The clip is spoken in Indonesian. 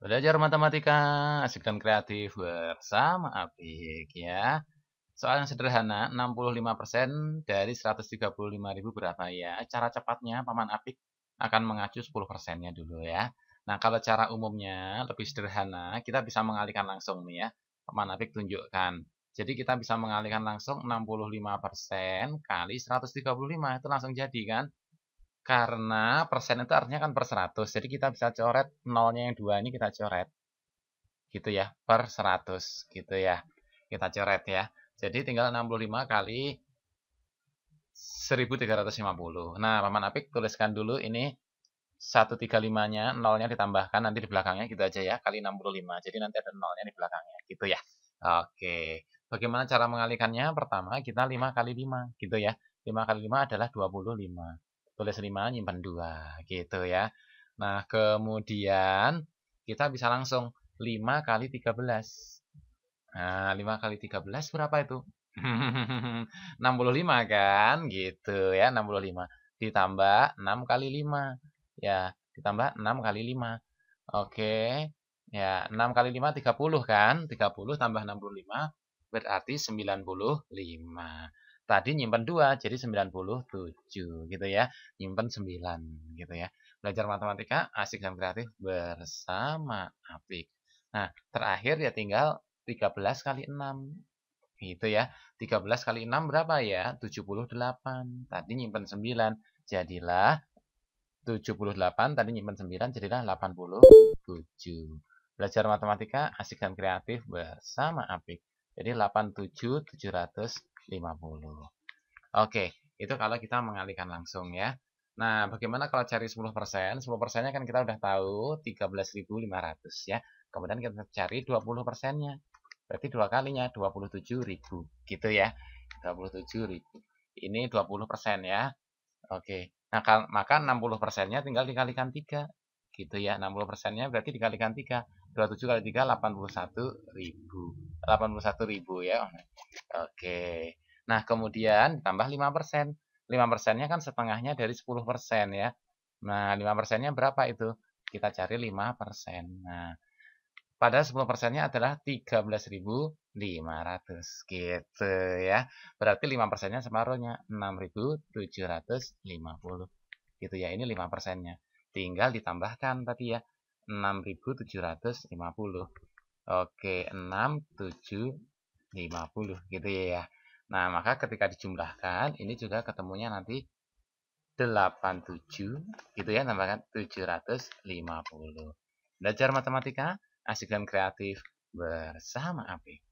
Belajar matematika asik dan kreatif bersama Apik ya. Soal yang sederhana 65% dari 135.000 berapa ya? Cara cepatnya Paman Apik akan mengacu 10%-nya dulu ya. Nah, kalau cara umumnya lebih sederhana, kita bisa mengalihkan langsung nih ya. Paman Apik tunjukkan. Jadi kita bisa mengalihkan langsung 65% kali 135 itu langsung jadi kan? Karena persen itu artinya kan per 100. Jadi kita bisa coret nolnya yang dua ini kita coret. Gitu ya, per 100 gitu ya. Kita coret ya. Jadi tinggal 65 kali 1350. Nah, Paman Apik tuliskan dulu ini 135-nya, nolnya ditambahkan nanti di belakangnya gitu aja ya, kali 65. Jadi nanti ada nolnya di belakangnya gitu ya. Oke. Bagaimana cara mengalihkannya? Pertama, kita 5 kali 5 gitu ya. 5 kali 5 adalah 25 tulis 5 nyimpan 2 gitu ya nah kemudian kita bisa langsung 5 kali 13 nah 5 kali 13 berapa itu 65 kan gitu ya 65 ditambah 6 kali 5 ya ditambah 6 kali 5 oke ya 6 kali 5 30 kan 30 tambah 65 berarti 95 Tadi nyimpan 2, jadi 97 gitu ya. Nyimpan 9 gitu ya. Belajar matematika asik dan kreatif bersama Apik. Nah, terakhir ya tinggal 13 kali 6 gitu ya. 13 kali 6 berapa ya? 78. Tadi nyimpan 9. Jadilah 78, tadi nyimpan 9, jadilah 87. Belajar matematika asik dan kreatif bersama Apik. Jadi 87 700 50. Oke, itu kalau kita mengalihkan langsung ya. Nah, bagaimana kalau cari 10%? persen? 10 persennya kan kita udah tahu 13.500 ya. Kemudian kita cari 20 persennya. Berarti dua kalinya 27.000 gitu ya. 27.000. Ini 20% ya. Oke. Nah, maka 60 persennya tinggal dikalikan 3 gitu ya. 60 persennya berarti dikalikan 3. 27 kali 3 81.000. 81.000 ya. Oke. Nah, kemudian tambah 5 persen. 5 persennya kan setengahnya dari 10 persen ya. Nah, 5 persennya berapa itu? Kita cari 5 persen. Nah, pada 10 persennya adalah 13.500 gitu ya. Berarti 5 persennya separuhnya 6.750 gitu ya. Ini 5 persennya. Tinggal ditambahkan tadi ya. 6.750. Oke, 6, 7, 50 gitu ya, ya. Nah, maka ketika dijumlahkan ini juga ketemunya nanti 87 gitu ya tambahkan 750. Belajar matematika asik dan kreatif bersama Apik.